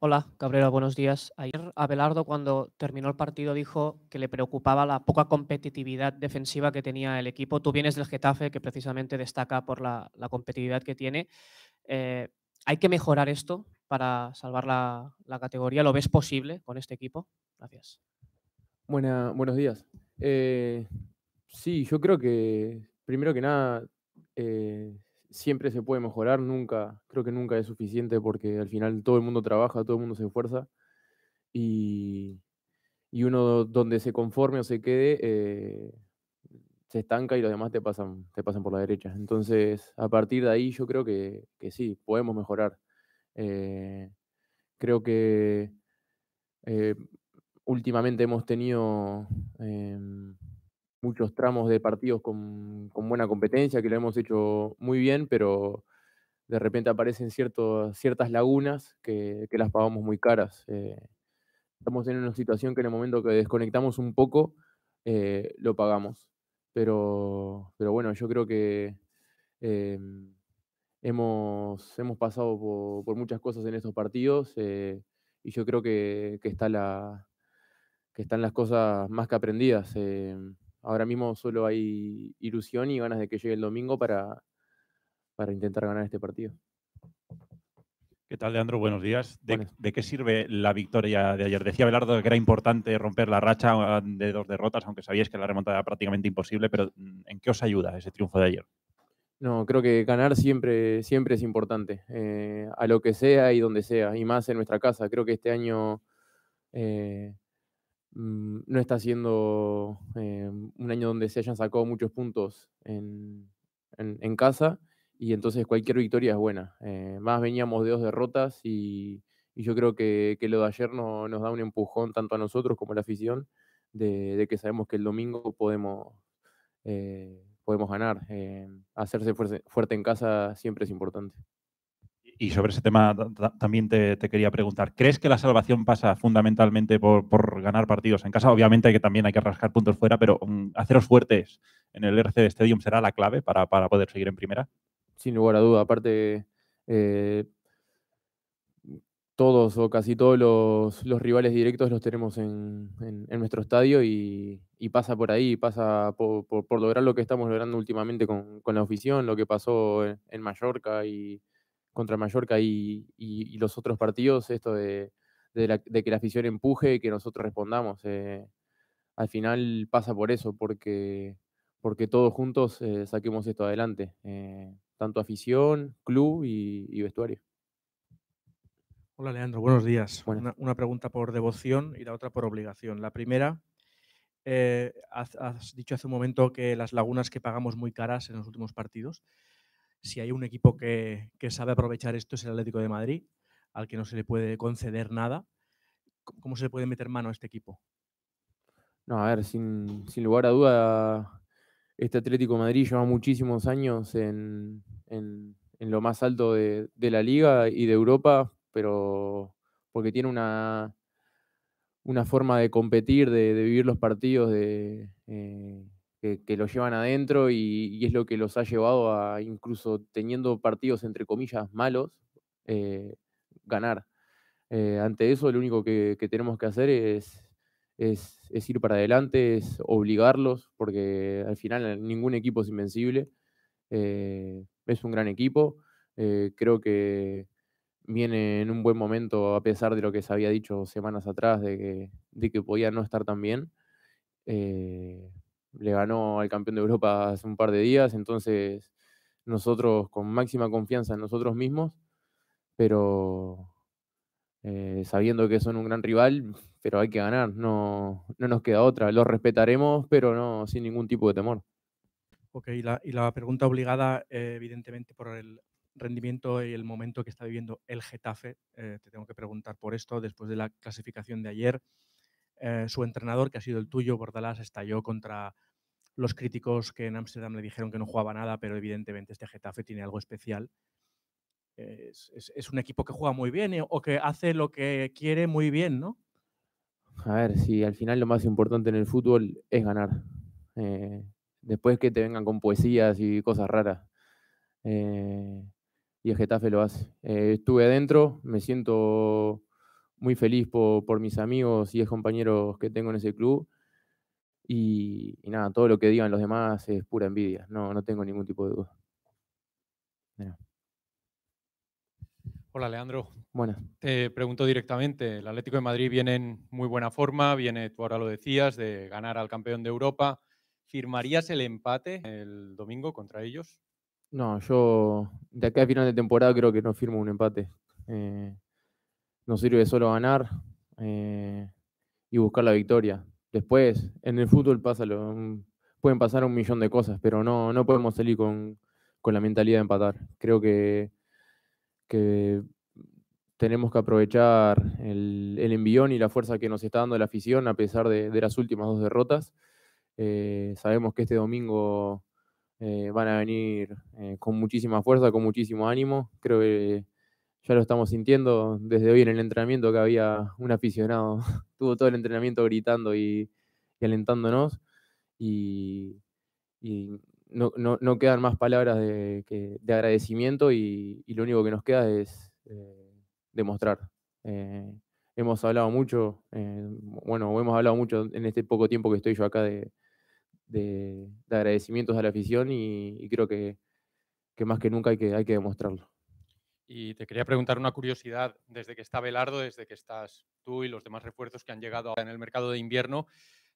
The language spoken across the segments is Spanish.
Hola, Cabrera, buenos días. Ayer Abelardo, cuando terminó el partido, dijo que le preocupaba la poca competitividad defensiva que tenía el equipo. Tú vienes del Getafe, que precisamente destaca por la, competitividad que tiene. Eh, ¿Hay que mejorar esto para salvar la, categoría? ¿Lo ves posible con este equipo? Gracias. Buena, buenos días. Eh, sí, yo creo que, primero que nada, eh, siempre se puede mejorar, nunca, creo que nunca es suficiente porque al final todo el mundo trabaja, todo el mundo se esfuerza y, uno donde se conforme o se quede eh, se estanca y los demás te pasan, te pasan por la derecha. Entonces, a partir de ahí yo creo que, sí, podemos mejorar. Eh, creo que eh, últimamente hemos tenido em, muchos tramos de partidos con, buena competencia, que lo hemos hecho muy bien, pero de repente aparecen ciertos, ciertas lagunas que, las pagamos muy caras. Eh, estamos en una situación que en el momento que desconectamos un poco, eh, lo pagamos. Pero, pero bueno, yo creo que em, hemos, hemos pasado por, muchas cosas en estos partidos eh, y yo creo que, está la, que están las cosas más que aprendidas. Em. Ahora mismo solo hay ilusión y ganas de que llegue el domingo para, intentar ganar este partido. ¿Qué tal, Leandro? Buenos días. ¿De, qué sirve la victoria de ayer? Decía Belardo que era importante romper la racha ah, de dos derrotas, aunque sabíais que la remontada era prácticamente imposible, pero mm, ¿en qué os ayuda ese triunfo de ayer? No, creo que ganar siempre, siempre es importante, eh, a lo que sea y donde sea, y más en nuestra casa. Creo que este año eh, Mm, no está siendo eh, un año donde se hayan sacado muchos puntos en, en, casa y entonces cualquier victoria es buena. Eh, más veníamos de dos derrotas y, yo creo que, lo de ayer no, nos da un empujón tanto a nosotros como a la afición de, que sabemos que el domingo podemos, eh, podemos ganar. hacerse fuerte en casa siempre es importante y sobre ese tema también te, quería preguntar, ¿crees que la salvación pasa fundamentalmente por, ganar partidos en casa? Obviamente que también hay que rascar puntos fuera, pero mm, haceros fuertes en el RC Stadium será la clave para, poder seguir en primera. Sin lugar a duda, aparte eh, todos o casi todos los, rivales directos los tenemos en, nuestro estadio y, pasa por ahí, pasa por, lograr lo que estamos logrando últimamente con, la afición, lo que pasó en Mallorca y contra Mallorca y, los otros partidos, esto de, que la afición empuje y que nosotros respondamos. Eh, al final pasa por eso, porque, porque todos juntos eh, saquemos esto adelante, eh, tanto afición, club y, vestuario. Hola Leandro, buenos días. Una, pregunta por devoción y la otra por obligación. La primera, has dicho hace un momento que las lagunas que pagamos muy caras en los últimos partidos si hay un equipo que, sabe aprovechar esto es el Atlético de Madrid, al que no se le puede conceder nada. ¿Cómo se le puede meter mano a este equipo? No, a ver, sin, lugar a duda, este Atlético de Madrid lleva muchísimos años en, lo más alto de, la liga y de Europa, pero porque tiene una, una forma de competir, de, vivir los partidos, de... Eh, que, que lo llevan adentro y, es lo que los ha llevado a, incluso teniendo partidos entre comillas malos, eh, ganar. Eh, ante eso, lo único que, tenemos que hacer es, es, ir para adelante, es obligarlos, porque al final ningún equipo es invencible. Eh, es un gran equipo. creo que, viene en un buen momento, a pesar de lo que se había dicho semanas atrás de que, de podía no estar tan bien le ganó al campeón de Europa hace un par de días, entonces nosotros con máxima confianza en nosotros mismos, pero eh, sabiendo que son un gran rival, pero hay que ganar, no, no nos queda otra, los respetaremos, pero no sin ningún tipo de temor. Ok, y la, pregunta obligada, eh, evidentemente, por el rendimiento y el momento que está viviendo el Getafe, eh, te tengo que preguntar por esto, después de la clasificación de ayer, eh, su entrenador, que ha sido el tuyo, Bordalás, estalló contra los críticos que en Ámsterdam le dijeron que no jugaba nada, pero evidentemente este Getafe tiene algo especial. Es, un equipo que juega muy bien eh, o que hace lo que quiere muy bien, ¿no? A ver, sí, al final lo más importante en el fútbol es ganar. Eh, después que te vengan con poesías y cosas raras. y el Getafe lo hace. estuve adentro, me siento muy feliz por, mis amigos y compañeros que tengo en ese club. Y, nada, todo lo que digan los demás es pura envidia, no, no tengo ningún tipo de duda. Hola Leandro. bueno Te pregunto directamente, el Atlético de Madrid viene en muy buena forma, viene, tú ahora lo decías, de ganar al campeón de Europa. ¿Firmarías el empate el domingo contra ellos? No, yo de acá a final de temporada creo que no firmo un empate. Eh, no sirve solo ganar eh, y buscar la victoria. Después, en el fútbol pasa mm, pueden pasar un millón de cosas, pero no, no podemos salir con, con la mentalidad de empatar. Creo que, tenemos que aprovechar el, envión y la fuerza que nos está dando la afición a pesar de, las últimas dos derrotas. Eh, sabemos que este domingo eh, van a venir con muchísima fuerza, con muchísimo ánimo. Creo que ya lo estamos sintiendo desde hoy en el entrenamiento que había un aficionado, tuvo todo el entrenamiento gritando y, alentándonos y, no, no, quedan más palabras de, agradecimiento y, lo único que nos queda es eh, demostrar. Eh, hemos hablado mucho, eh, bueno, hemos hablado mucho en este poco tiempo que estoy yo acá de, agradecimientos a la afición y, creo que, que, más que nunca hay que, hay que demostrarlo. Y te quería preguntar una curiosidad, desde que está Belardo, desde que estás tú y los demás refuerzos que han llegado en el mercado de invierno,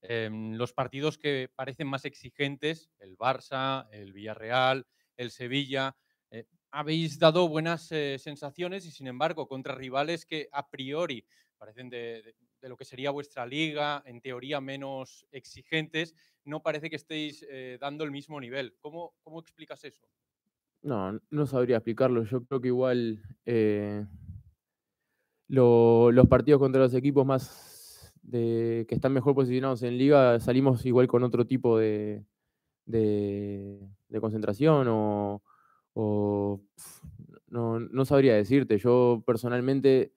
em, los partidos que parecen más exigentes, el Barça, el Villarreal, el Sevilla, eh, habéis dado buenas eh, sensaciones y sin embargo contra rivales que a priori parecen de, lo que sería vuestra liga, en teoría menos exigentes, no parece que estéis eh, dando el mismo nivel. ¿Cómo, ¿Cómo explicas eso? No, no sabría explicarlo. Yo creo que igual eh, los partidos contra los equipos más que están mejor posicionados en liga salimos igual con otro tipo de, de, concentración o, no, sabría decirte. Yo personalmente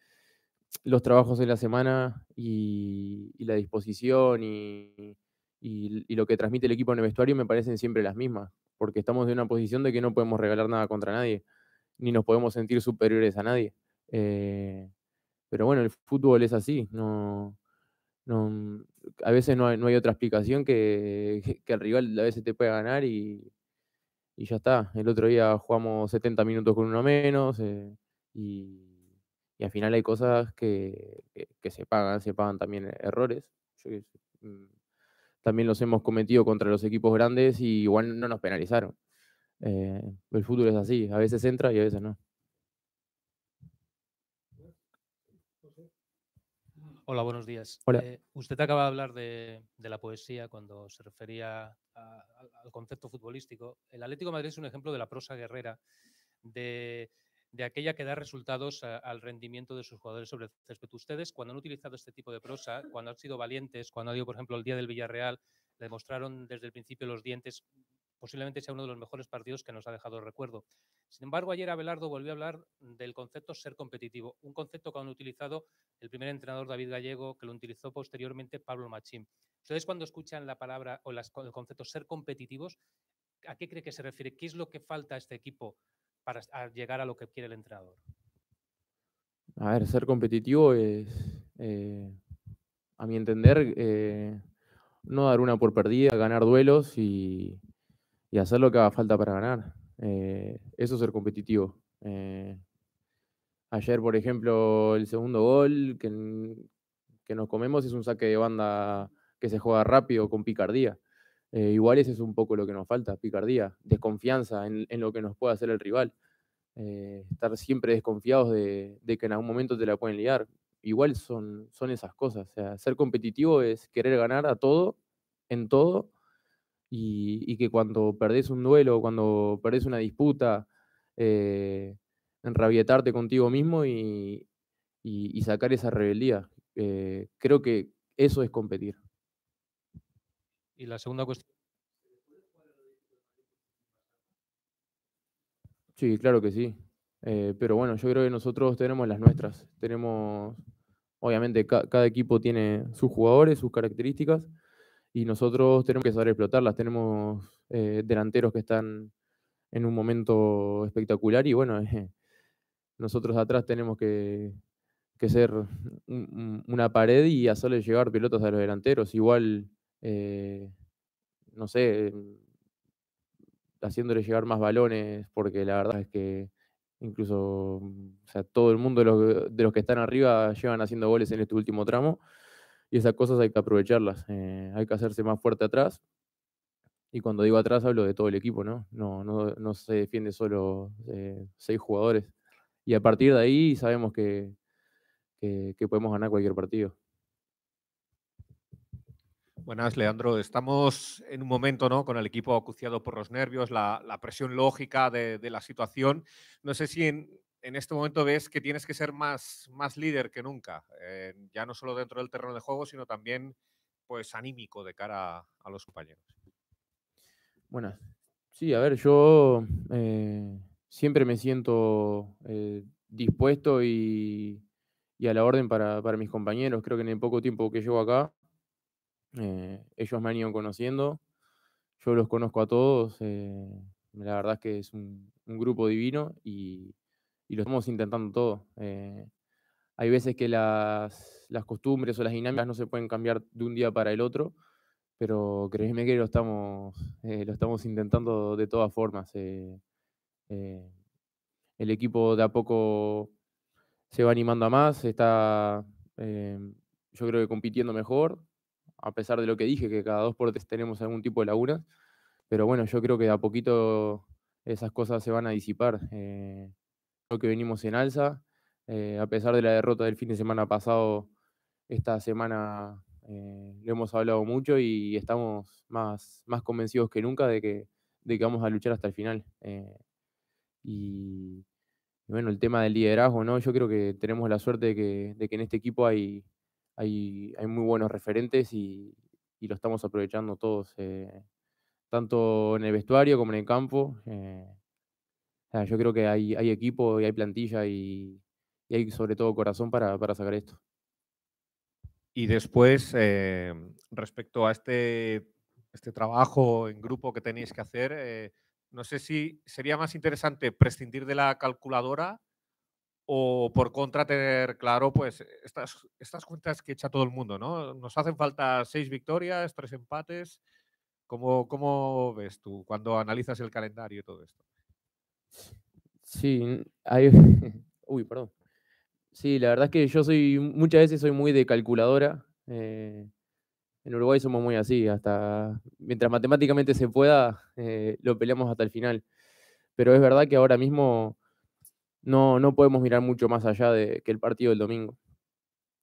los trabajos en la semana y la disposición y, y, lo que transmite el equipo en el vestuario me parecen siempre las mismas, porque estamos de una posición de que no podemos regalar nada contra nadie, ni nos podemos sentir superiores a nadie. Eh, pero bueno, el fútbol es así, no, a veces no hay, otra explicación que, que, el rival a veces te puede ganar y, ya está. El otro día jugamos 70 minutos con uno menos eh, y, al final hay cosas que, se pagan, se pagan también errores. Yo, también los hemos cometido contra los equipos grandes y igual no nos penalizaron. Eh, el fútbol es así, a veces entra y a veces no. Hola, buenos días. Hola. Eh, usted acaba de hablar de, la poesía cuando se refería al concepto futbolístico. El Atlético de Madrid es un ejemplo de la prosa guerrera, de de aquella que da resultados al rendimiento de sus jugadores sobre el césped. Ustedes, cuando han utilizado este tipo de prosa, cuando han sido valientes, cuando ha por ejemplo, el día del Villarreal, le mostraron desde el principio los dientes, posiblemente sea uno de los mejores partidos que nos ha dejado el recuerdo. Sin embargo, ayer Abelardo volvió a hablar del concepto ser competitivo, un concepto que han utilizado el primer entrenador David Gallego, que lo utilizó posteriormente Pablo Machín. Ustedes cuando escuchan la palabra o el concepto ser competitivos, ¿a qué cree que se refiere? ¿Qué es lo que falta a este equipo para llegar a lo que quiere el entrenador? A ver, ser competitivo es, eh, a mi entender, eh, no dar una por perdida, ganar duelos y, hacer lo que haga falta para ganar. Eh, eso es ser competitivo. ayer, por ejemplo, el segundo gol que nos comemos es un saque de banda que se juega rápido, con picardía. Eh, igual ese es un poco lo que nos falta, picardía, desconfianza en, lo que nos puede hacer el rival. Eh, estar siempre desconfiados de, que en algún momento te la pueden liar. Igual son, son esas cosas. ser competitivo es querer ganar a todo, en todo, y, que cuando perdés un duelo, cuando perdés una disputa, eh, enrabietarte contigo mismo y sacar esa rebeldía. creo que eso es competir. Y la segunda cuestión. Sí, claro que sí. Eh, pero bueno, yo creo que nosotros tenemos las nuestras. Tenemos, obviamente, cada equipo tiene sus jugadores, sus características, y nosotros tenemos que saber explotarlas. Tenemos eh, delanteros que están en un momento espectacular y bueno, eh, nosotros atrás tenemos que, ser una pared y hacerle llegar pelotas a los delanteros. Igual eh, no sé, em, haciéndole llegar más balones, porque la verdad es que incluso mm, todo el mundo de los, que están arriba llevan haciendo goles en este último tramo, y esas cosas hay que aprovecharlas, eh, hay que hacerse más fuerte atrás, y cuando digo atrás hablo de todo el equipo, ¿no? No, no, no se defiende solo eh, seis jugadores. Y a partir de ahí sabemos que podemos ganar cualquier partido. Buenas, Leandro. Estamos en un momento ¿no? con el equipo acuciado por los nervios, la, presión lógica de, la situación. No sé si en, este momento ves que tienes que ser más, líder que nunca, eh, ya no solo dentro del terreno de juego, sino también pues, anímico de cara a, los compañeros. Buenas. Sí, a ver, yo eh, siempre me siento eh, dispuesto y, a la orden para, para mis compañeros. Creo que en el poco tiempo que llevo acá eh, ellos me han ido conociendo, yo los conozco a todos, eh, la verdad es que es un, grupo divino y, lo estamos intentando todo. Eh, hay veces que las, costumbres o las dinámicas no se pueden cambiar de un día para el otro, pero créeme que lo estamos, lo estamos intentando de todas formas. el equipo de a poco se va animando a más, está yo creo que compitiendo mejor, a pesar de lo que dije, que cada dos portes tenemos algún tipo de laguna. Pero bueno, yo creo que a poquito esas cosas se van a disipar. creo eh, que venimos en alza. Eh, a pesar de la derrota del fin de semana pasado, esta semana eh, lo hemos hablado mucho y estamos más, más convencidos que nunca de que, vamos a luchar hasta el final. y bueno, el tema del liderazgo, ¿no? Yo creo que tenemos la suerte de que en este equipo hay, hay, muy buenos referentes y, lo estamos aprovechando todos, eh, tanto en el vestuario como en el campo. Eh, yo creo que hay, equipo y hay plantilla y, hay sobre todo corazón para, sacar esto. Y después, eh, respecto a este, este trabajo en grupo que tenéis que hacer, no sé si sería más interesante prescindir de la calculadora o por contra tener claro pues eh, estas, estas cuentas que echa todo el mundo, ¿no? Nos hacen falta seis victorias, tres empates. ¿Cómo, cómo ves tú cuando analizas el calendario y todo esto? Sí, hay... Uy, perdón. Sí, la verdad es que yo soy, muchas veces soy muy de calculadora. Eh, en Uruguay somos muy así, hasta mientras matemáticamente se pueda, eh, lo peleamos hasta el final. Pero es verdad que ahora mismo no, no podemos mirar mucho más allá de, que el partido del domingo.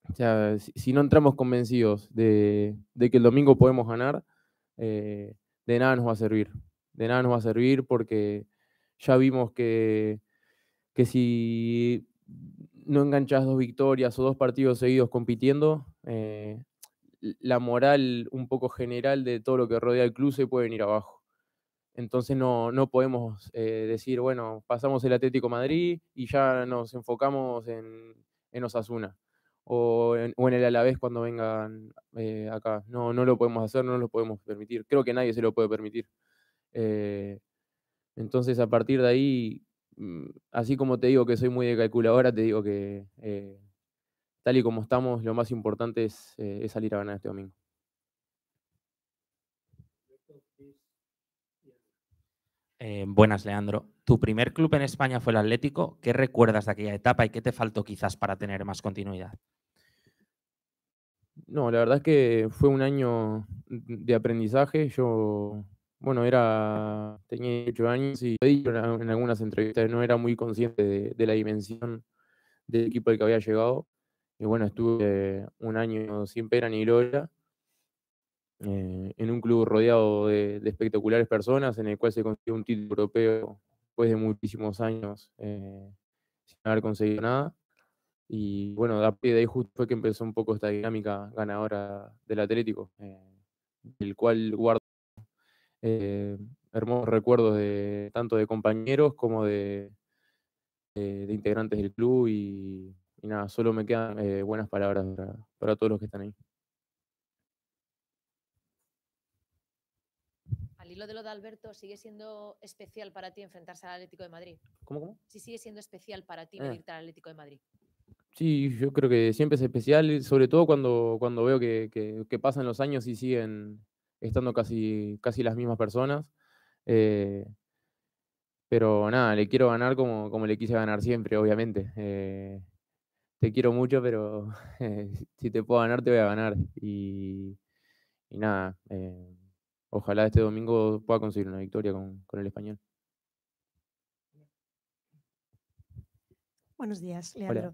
O sea, si, no entramos convencidos de, que el domingo podemos ganar, eh, de nada nos va a servir. De nada nos va a servir porque ya vimos que, que si no enganchas dos victorias o dos partidos seguidos compitiendo, eh, la moral un poco general de todo lo que rodea el club se puede venir abajo. Entonces no, no podemos eh, decir, bueno, pasamos el Atlético Madrid y ya nos enfocamos en, Osasuna o en, el Alavés cuando vengan eh, acá. No, no lo podemos hacer, no lo podemos permitir. Creo que nadie se lo puede permitir. Eh, entonces a partir de ahí, mm, así como te digo que soy muy de calculadora, te digo que tal y como estamos, lo más importante es salir a ganar este domingo. Eh, buenas, Leandro. Tu primer club en España fue el Atlético. ¿Qué recuerdas de aquella etapa y qué te faltó quizás para tener más continuidad? No, la verdad es que fue un año de aprendizaje. Yo, bueno, era tenía 18 años y en algunas entrevistas no era muy consciente de, la dimensión del equipo al que había llegado. Y bueno, estuve eh, un año sin Pera ni gloria eh, en un club rodeado de, espectaculares personas, en el cual se consiguió un título europeo después de muchísimos años eh, sin haber conseguido nada. Y bueno, de ahí justo fue que empezó un poco esta dinámica ganadora del Atlético, eh, del cual guardo hermosos recuerdos de tanto de compañeros como de, de, integrantes del club y, nada, solo me quedan buenas palabras para, todos los que están ahí. Y lo de lo de Alberto, ¿sigue siendo especial para ti enfrentarse al Atlético de Madrid? ¿Cómo, cómo? Sí, sigue siendo especial para ti ah. al Atlético de Madrid. Sí, yo creo que siempre es especial, sobre todo cuando, cuando veo que, que, pasan los años y siguen estando casi, casi las mismas personas. Eh, pero nada, le quiero ganar como, como le quise ganar siempre, obviamente. Eh, te quiero mucho, pero si te puedo ganar, te voy a ganar. Y, y nada, eh, ojalá este domingo pueda conseguir una victoria con, el español. Buenos días, Leandro.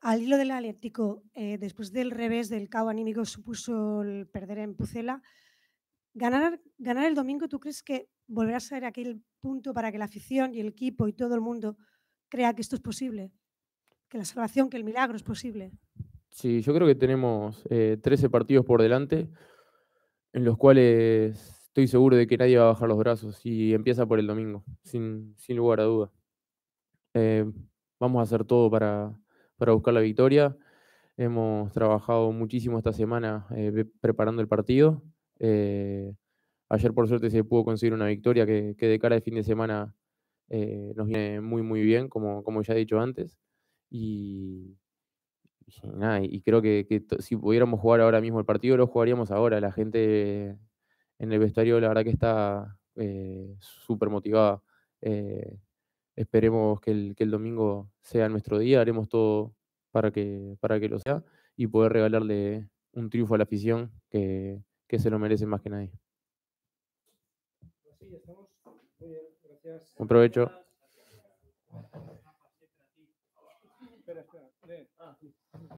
Al hilo del Atlético, eh, después del revés del cabo anímico supuso el perder en Pucela, ganar, ganar el domingo, ¿tú crees que volverás a ser aquel punto para que la afición y el equipo y todo el mundo crea que esto es posible? Que la salvación, que el milagro es posible. Sí, yo creo que tenemos 13 eh, partidos por delante en los cuales estoy seguro de que nadie va a bajar los brazos y empieza por el domingo, sin, lugar a duda. Eh, vamos a hacer todo para, buscar la victoria. Hemos trabajado muchísimo esta semana eh, preparando el partido. Eh, ayer por suerte se pudo conseguir una victoria que, de cara al fin de semana nos viene muy muy bien, como, como ya he dicho antes. Y, y, creo que, si pudiéramos jugar ahora mismo el partido, lo jugaríamos ahora. La gente en el vestuario, la verdad que está eh, súper motivada. Eh, esperemos que el, domingo sea nuestro día, haremos todo para que, para que lo sea y poder regalarle un triunfo a la afición que, se lo merece más que nadie. Pues un provecho.